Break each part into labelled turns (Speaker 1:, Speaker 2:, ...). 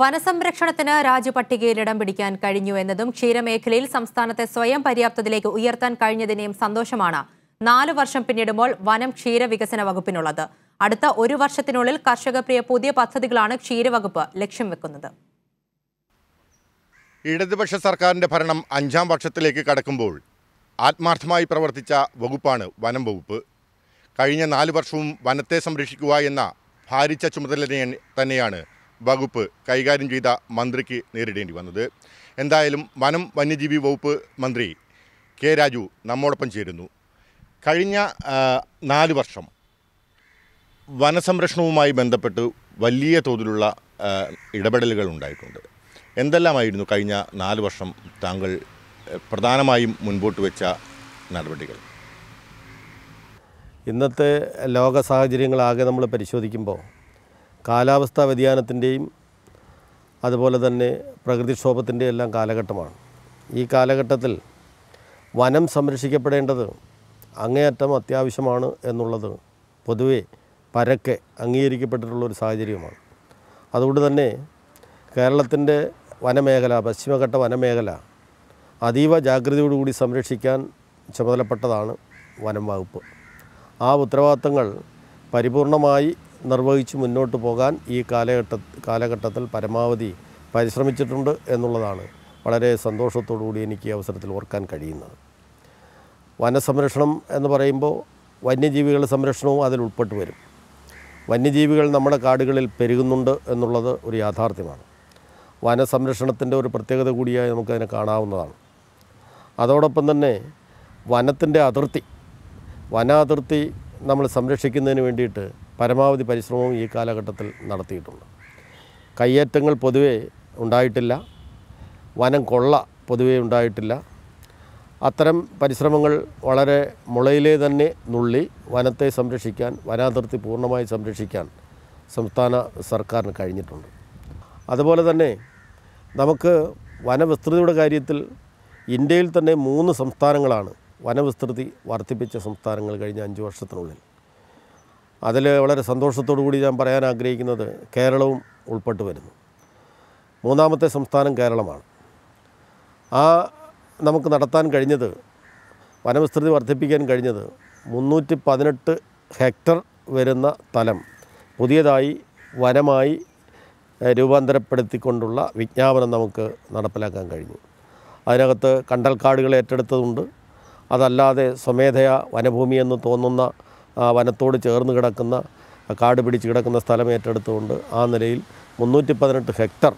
Speaker 1: വനസംരക്ഷണത്തിന് രാജ്യപട്ടികയിൽ ഇടം പിടിക്കാൻ കഴിഞ്ഞു എന്നതും ക്ഷീരമേഖലയിൽ സംസ്ഥാനത്തെ സ്വയം പര്യാപ്തതയിലേക്ക് ഉയർത്താൻ കഴിഞ്ഞതിനെയും സന്തോഷമാണ് നാലു വർഷം പിന്നിടുമ്പോൾ വനം ക്ഷീരവികസന വകുപ്പിനുള്ളത് അടുത്ത ഒരു വർഷത്തിനുള്ളിൽ കർഷകപ്രിയ പുതിയ പദ്ധതികളാണ് ക്ഷീരവകുപ്പ് ലക്ഷ്യം വെക്കുന്നത്
Speaker 2: ഇടതുപക്ഷ സർക്കാരിന്റെ ഭരണം അഞ്ചാം വർഷത്തിലേക്ക് കടക്കുമ്പോൾ ആത്മാർത്ഥമായി പ്രവർത്തിച്ച വകുപ്പാണ് വനം വകുപ്പ് കഴിഞ്ഞ നാല് വർഷവും വനത്തെ സംരക്ഷിക്കുക എന്ന ഭാരിച്ച ചുമതല തന്നെയാണ് വകുപ്പ് കൈകാര്യം ചെയ്ത മന്ത്രിക്ക് നേരിടേണ്ടി വന്നത് എന്തായാലും വനം വന്യജീവി വകുപ്പ് മന്ത്രി കെ രാജു നമ്മോടൊപ്പം ചേരുന്നു കഴിഞ്ഞ നാല് വർഷം വനസംരക്ഷണവുമായി ബന്ധപ്പെട്ട് വലിയ തോതിലുള്ള ഇടപെടലുകൾ ഉണ്ടായിട്ടുണ്ട് എന്തെല്ലാമായിരുന്നു കഴിഞ്ഞ നാല് വർഷം താങ്കൾ പ്രധാനമായും മുൻപോട്ട് വെച്ച നടപടികൾ
Speaker 1: ഇന്നത്തെ ലോക സാഹചര്യങ്ങളാകെ നമ്മൾ പരിശോധിക്കുമ്പോൾ കാലാവസ്ഥാ വ്യതിയാനത്തിൻ്റെയും അതുപോലെ തന്നെ പ്രകൃതിക്ഷോഭത്തിൻ്റെ എല്ലാം കാലഘട്ടമാണ് ഈ കാലഘട്ടത്തിൽ വനം സംരക്ഷിക്കപ്പെടേണ്ടത് അങ്ങേയറ്റം അത്യാവശ്യമാണ് എന്നുള്ളത് പൊതുവെ പരക്കെ അംഗീകരിക്കപ്പെട്ടിട്ടുള്ളൊരു സാഹചര്യമാണ് അതുകൊണ്ട് തന്നെ കേരളത്തിൻ്റെ വനമേഖല പശ്ചിമഘട്ട വനമേഖല അതീവ ജാഗ്രതയോടുകൂടി സംരക്ഷിക്കാൻ ചുമതലപ്പെട്ടതാണ് വനം വകുപ്പ് ആ ഉത്തരവാദിത്തങ്ങൾ പരിപൂർണമായി നിർവഹിച്ച് മുന്നോട്ട് പോകാൻ ഈ കാലഘട്ട കാലഘട്ടത്തിൽ പരമാവധി പരിശ്രമിച്ചിട്ടുണ്ട് എന്നുള്ളതാണ് വളരെ കൂടി എനിക്ക് അവസരത്തിൽ ഓർക്കാൻ കഴിയുന്നത് വനസംരക്ഷണം എന്ന് പറയുമ്പോൾ വന്യജീവികളുടെ സംരക്ഷണവും അതിൽ ഉൾപ്പെട്ട് വരും വന്യജീവികൾ നമ്മുടെ കാടുകളിൽ പെരുകുന്നുണ്ട് എന്നുള്ളത് ഒരു യാഥാർത്ഥ്യമാണ് വനസംരക്ഷണത്തിൻ്റെ ഒരു പ്രത്യേകത കൂടിയായി നമുക്കതിനെ കാണാവുന്നതാണ് അതോടൊപ്പം തന്നെ വനത്തിൻ്റെ അതിർത്തി വനാതിർത്തി നമ്മൾ സംരക്ഷിക്കുന്നതിന് വേണ്ടിയിട്ട് പരമാവധി പരിശ്രമവും ഈ കാലഘട്ടത്തിൽ നടത്തിയിട്ടുണ്ട് കയ്യേറ്റങ്ങൾ പൊതുവേ ഉണ്ടായിട്ടില്ല വനം കൊള്ള പൊതുവേ ഉണ്ടായിട്ടില്ല അത്തരം പരിശ്രമങ്ങൾ വളരെ മുളയിലെ തന്നെ നുള്ളി വനത്തെ സംരക്ഷിക്കാൻ വനാതിർത്തി പൂർണ്ണമായി സംരക്ഷിക്കാൻ സംസ്ഥാന സർക്കാരിന് കഴിഞ്ഞിട്ടുണ്ട് അതുപോലെ തന്നെ നമുക്ക് വനവിസ്തൃതിയുടെ കാര്യത്തിൽ ഇന്ത്യയിൽ തന്നെ മൂന്ന് സംസ്ഥാനങ്ങളാണ് വനവിസ്തൃതി വർദ്ധിപ്പിച്ച സംസ്ഥാനങ്ങൾ കഴിഞ്ഞ അഞ്ച് വർഷത്തിനുള്ളിൽ അതിൽ വളരെ സന്തോഷത്തോടു കൂടി ഞാൻ പറയാൻ ആഗ്രഹിക്കുന്നത് കേരളവും ഉൾപ്പെട്ട് വരുന്നു മൂന്നാമത്തെ സംസ്ഥാനം കേരളമാണ് ആ നമുക്ക് നടത്താൻ കഴിഞ്ഞത് വനവിസ്തൃതി വർദ്ധിപ്പിക്കാൻ കഴിഞ്ഞത് മുന്നൂറ്റി പതിനെട്ട് ഹെക്ടർ വരുന്ന സ്ഥലം പുതിയതായി വനമായി രൂപാന്തരപ്പെടുത്തിക്കൊണ്ടുള്ള വിജ്ഞാപനം നമുക്ക് നടപ്പിലാക്കാൻ കഴിഞ്ഞു അതിനകത്ത് കണ്ടൽക്കാടുകൾ ഏറ്റെടുത്തതുണ്ട് അതല്ലാതെ സ്വമേധയാ വനഭൂമിയെന്ന് തോന്നുന്ന വനത്തോട് ചേർന്ന് കിടക്കുന്ന കാട് പിടിച്ച് കിടക്കുന്ന സ്ഥലം ഏറ്റെടുത്തുകൊണ്ട് ആ നിലയിൽ മുന്നൂറ്റി പതിനെട്ട് ഹെക്ടർ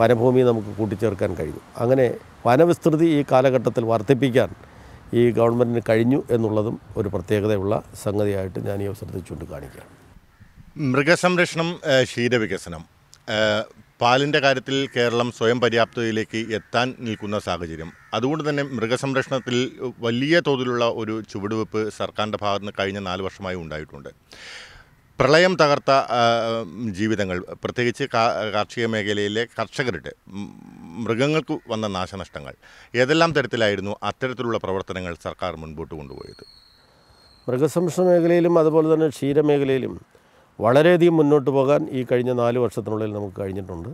Speaker 1: വനഭൂമി നമുക്ക് കൂട്ടിച്ചേർക്കാൻ കഴിഞ്ഞു അങ്ങനെ വനവിസ്തൃതി ഈ കാലഘട്ടത്തിൽ വർദ്ധിപ്പിക്കാൻ ഈ ഗവൺമെൻറ്റിന് കഴിഞ്ഞു എന്നുള്ളതും ഒരു പ്രത്യേകതയുള്ള സംഗതിയായിട്ട്
Speaker 2: ഞാൻ ഈ അവസരത്തിൽ ചൂണ്ടിക്കാണിക്കുകയാണ് മൃഗസംരക്ഷണം ക്ഷീരവികസനം പാലിൻ്റെ കാര്യത്തിൽ കേരളം സ്വയം പര്യാപ്തതയിലേക്ക് എത്താൻ നിൽക്കുന്ന സാഹചര്യം അതുകൊണ്ട് തന്നെ മൃഗസംരക്ഷണത്തിൽ വലിയ തോതിലുള്ള ഒരു ചുവടുവെപ്പ് സർക്കാരിൻ്റെ ഭാഗത്ത് നിന്ന് കഴിഞ്ഞ നാല് വർഷമായി ഉണ്ടായിട്ടുണ്ട് പ്രളയം തകർത്ത ജീവിതങ്ങൾ പ്രത്യേകിച്ച് കാർഷിക മേഖലയിലെ കർഷകരുടെ മൃഗങ്ങൾക്ക് വന്ന നാശനഷ്ടങ്ങൾ ഏതെല്ലാം തരത്തിലായിരുന്നു അത്തരത്തിലുള്ള പ്രവർത്തനങ്ങൾ സർക്കാർ മുൻപോട്ട് കൊണ്ടുപോയത്
Speaker 1: മൃഗസംരക്ഷണ മേഖലയിലും അതുപോലെ തന്നെ ക്ഷീരമേഖലയിലും വളരെയധികം മുന്നോട്ട് പോകാൻ ഈ കഴിഞ്ഞ നാല് വർഷത്തിനുള്ളിൽ നമുക്ക് കഴിഞ്ഞിട്ടുണ്ട്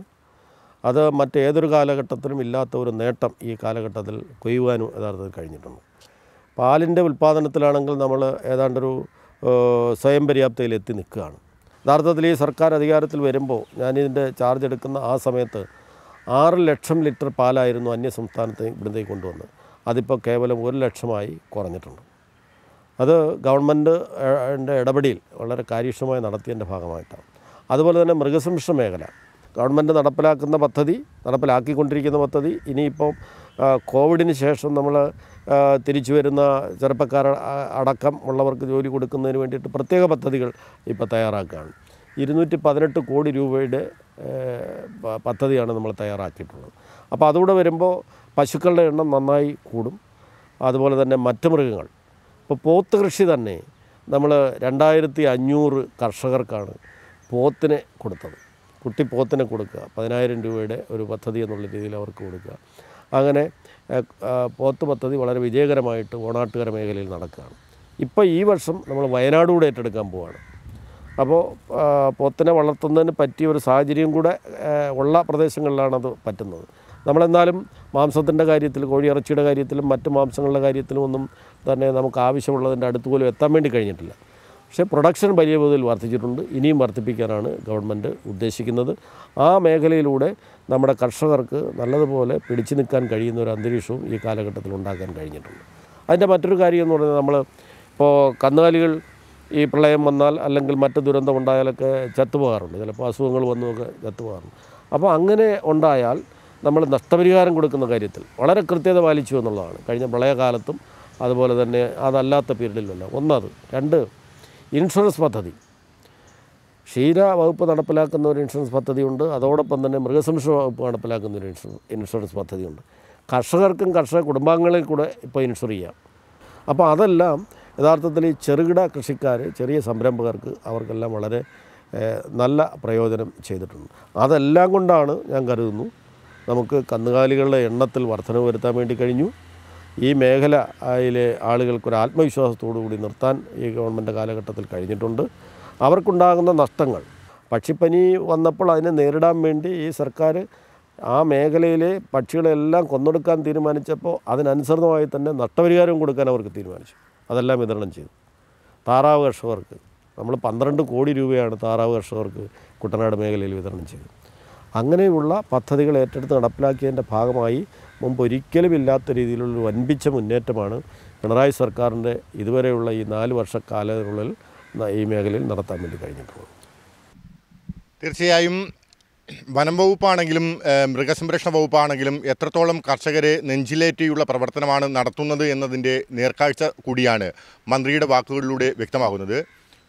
Speaker 1: അത് മറ്റേതൊരു കാലഘട്ടത്തിലും ഇല്ലാത്ത ഒരു നേട്ടം ഈ കാലഘട്ടത്തിൽ കൊയ്യുവാനും യഥാർത്ഥത്തിൽ കഴിഞ്ഞിട്ടുണ്ട് പാലിൻ്റെ ഉൽപ്പാദനത്തിലാണെങ്കിൽ നമ്മൾ ഏതാണ്ടൊരു സ്വയം പര്യാപ്തയിൽ എത്തി നിൽക്കുകയാണ് യഥാർത്ഥത്തിൽ ഈ സർക്കാർ അധികാരത്തിൽ വരുമ്പോൾ ഞാനിതിൻ്റെ ചാർജ് എടുക്കുന്ന ആ സമയത്ത് ആറ് ലക്ഷം ലിറ്റർ പാലായിരുന്നു അന്യ സംസ്ഥാനത്ത് ഇവിടുത്തേക്ക് കൊണ്ടുവന്നത് അതിപ്പോൾ കേവലം ഒരു ലക്ഷമായി കുറഞ്ഞിട്ടുണ്ട് അത് ഗവൺമെൻറ് ഇടപെടിയിൽ വളരെ കാര്യക്ഷമമായി നടത്തിയതിൻ്റെ ഭാഗമായിട്ടാണ് അതുപോലെ തന്നെ മൃഗസംരക്ഷണ മേഖല ഗവൺമെൻറ് നടപ്പിലാക്കുന്ന പദ്ധതി നടപ്പിലാക്കിക്കൊണ്ടിരിക്കുന്ന പദ്ധതി ഇനിയിപ്പം കോവിഡിന് ശേഷം നമ്മൾ തിരിച്ചു വരുന്ന ചെറുപ്പക്കാർ അടക്കം ഉള്ളവർക്ക് ജോലി കൊടുക്കുന്നതിന് വേണ്ടിയിട്ട് പ്രത്യേക പദ്ധതികൾ ഇപ്പോൾ തയ്യാറാക്കുകയാണ് ഇരുന്നൂറ്റി പതിനെട്ട് കോടി രൂപയുടെ പദ്ധതിയാണ് നമ്മൾ തയ്യാറാക്കിയിട്ടുള്ളത് അപ്പോൾ അതുകൂടെ വരുമ്പോൾ പശുക്കളുടെ എണ്ണം നന്നായി കൂടും അതുപോലെ തന്നെ മറ്റു മൃഗങ്ങൾ ഇപ്പോൾ പോത്ത് കൃഷി തന്നെ നമ്മൾ രണ്ടായിരത്തി അഞ്ഞൂറ് കർഷകർക്കാണ് പോത്തിനെ കൊടുത്തത് കുട്ടി പോത്തിനെ കൊടുക്കുക പതിനായിരം രൂപയുടെ ഒരു പദ്ധതി എന്നുള്ള രീതിയിൽ അവർക്ക് കൊടുക്കുക അങ്ങനെ പോത്ത് പദ്ധതി വളരെ വിജയകരമായിട്ട് ഓണാട്ടുകര മേഖലയിൽ നടക്കുകയാണ് ഇപ്പോൾ ഈ വർഷം നമ്മൾ വയനാട് കൂടെ ഏറ്റെടുക്കാൻ പോവുകയാണ് അപ്പോൾ പോത്തിനെ വളർത്തുന്നതിന് പറ്റിയ ഒരു സാഹചര്യം കൂടെ ഉള്ള പ്രദേശങ്ങളിലാണത് പറ്റുന്നത് നമ്മളെന്നാലും മാംസത്തിൻ്റെ കാര്യത്തിൽ കോഴിയിറച്ചിയുടെ കാര്യത്തിലും മറ്റ് മാംസങ്ങളുടെ കാര്യത്തിലും ഒന്നും തന്നെ നമുക്ക് ആവശ്യമുള്ളതിൻ്റെ അടുത്ത് പോലും എത്താൻ വേണ്ടി കഴിഞ്ഞിട്ടില്ല പക്ഷേ പ്രൊഡക്ഷൻ വലിയ തോതിൽ വർദ്ധിച്ചിട്ടുണ്ട് ഇനിയും വർദ്ധിപ്പിക്കാനാണ് ഗവൺമെൻറ് ഉദ്ദേശിക്കുന്നത് ആ മേഖലയിലൂടെ നമ്മുടെ കർഷകർക്ക് നല്ലതുപോലെ പിടിച്ചു നിൽക്കാൻ കഴിയുന്ന ഒരു അന്തരീക്ഷവും ഈ കാലഘട്ടത്തിൽ ഉണ്ടാക്കാൻ കഴിഞ്ഞിട്ടുണ്ട് അതിൻ്റെ മറ്റൊരു കാര്യം എന്ന് പറഞ്ഞാൽ നമ്മൾ ഇപ്പോൾ കന്നുകാലികൾ ഈ പ്രളയം വന്നാൽ അല്ലെങ്കിൽ മറ്റ് ദുരന്തം ഉണ്ടായാലൊക്കെ ചത്തുപോകാറുണ്ട് ചിലപ്പോൾ അസുഖങ്ങൾ വന്നൊക്കെ ചത്തുപോകാറുണ്ട് അപ്പോൾ അങ്ങനെ ഉണ്ടായാൽ നമ്മൾ നഷ്ടപരിഹാരം കൊടുക്കുന്ന കാര്യത്തിൽ വളരെ കൃത്യത പാലിച്ചു എന്നുള്ളതാണ് കഴിഞ്ഞ പ്രളയകാലത്തും അതുപോലെ തന്നെ അതല്ലാത്ത പീരീഡിലുമല്ല ഒന്നത് രണ്ട് ഇൻഷുറൻസ് പദ്ധതി ക്ഷീര വകുപ്പ് നടപ്പിലാക്കുന്ന ഒരു ഇൻഷുറൻസ് പദ്ധതിയുണ്ട് അതോടൊപ്പം തന്നെ മൃഗസംരക്ഷണ വകുപ്പ് നടപ്പിലാക്കുന്ന ഒരു ഇൻഷുറൻസ് ഇൻഷുറൻസ് പദ്ധതിയുണ്ട് കർഷകർക്കും കർഷക കുടുംബാംഗങ്ങളിൽ കൂടെ ഇപ്പോൾ ഇൻഷുർ ചെയ്യാം അപ്പോൾ അതെല്ലാം യഥാർത്ഥത്തിൽ ഈ ചെറുകിട കൃഷിക്കാർ ചെറിയ സംരംഭകർക്ക് അവർക്കെല്ലാം വളരെ നല്ല പ്രയോജനം ചെയ്തിട്ടുണ്ട് അതെല്ലാം കൊണ്ടാണ് ഞാൻ കരുതുന്നു നമുക്ക് കന്നുകാലികളുടെ എണ്ണത്തിൽ വർധനവ് വരുത്താൻ വേണ്ടി കഴിഞ്ഞു ഈ മേഖലയിലെ ആളുകൾക്കൊരു ആത്മവിശ്വാസത്തോടു കൂടി നിർത്താൻ ഈ ഗവൺമെൻറ് കാലഘട്ടത്തിൽ കഴിഞ്ഞിട്ടുണ്ട് അവർക്കുണ്ടാകുന്ന നഷ്ടങ്ങൾ പക്ഷിപ്പനി വന്നപ്പോൾ അതിനെ നേരിടാൻ വേണ്ടി ഈ സർക്കാർ ആ മേഖലയിലെ പക്ഷികളെല്ലാം കൊന്നെടുക്കാൻ തീരുമാനിച്ചപ്പോൾ അതിനനുസൃതമായി തന്നെ നഷ്ടപരിഹാരം കൊടുക്കാൻ അവർക്ക് തീരുമാനിച്ചു അതെല്ലാം വിതരണം ചെയ്തു താറാവ് കർഷകർക്ക് നമ്മൾ പന്ത്രണ്ട് കോടി രൂപയാണ് താറാവ് കർഷകർക്ക് കുട്ടനാട് മേഖലയിൽ വിതരണം ചെയ്തത് അങ്ങനെയുള്ള പദ്ധതികൾ ഏറ്റെടുത്ത് നടപ്പിലാക്കിയതിൻ്റെ ഭാഗമായി മുമ്പ് ഒരിക്കലും ഇല്ലാത്ത രീതിയിലുള്ള വൻപിച്ച മുന്നേറ്റമാണ് പിണറായി സർക്കാരിൻ്റെ ഇതുവരെയുള്ള ഈ നാല് കാലങ്ങളിൽ ഈ മേഖലയിൽ നടത്താൻ വേണ്ടി കഴിഞ്ഞിട്ടുള്ളത്
Speaker 2: തീർച്ചയായും വനം വകുപ്പാണെങ്കിലും മൃഗസംരക്ഷണ വകുപ്പാണെങ്കിലും എത്രത്തോളം കർഷകരെ നെഞ്ചിലേറ്റിയുള്ള പ്രവർത്തനമാണ് നടത്തുന്നത് എന്നതിൻ്റെ നേർക്കാഴ്ച കൂടിയാണ് മന്ത്രിയുടെ വാക്കുകളിലൂടെ വ്യക്തമാകുന്നത്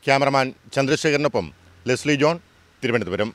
Speaker 2: ക്യാമറമാൻ ചന്ദ്രശേഖരനൊപ്പം ലെസ്ലി ജോൺ തിരുവനന്തപുരം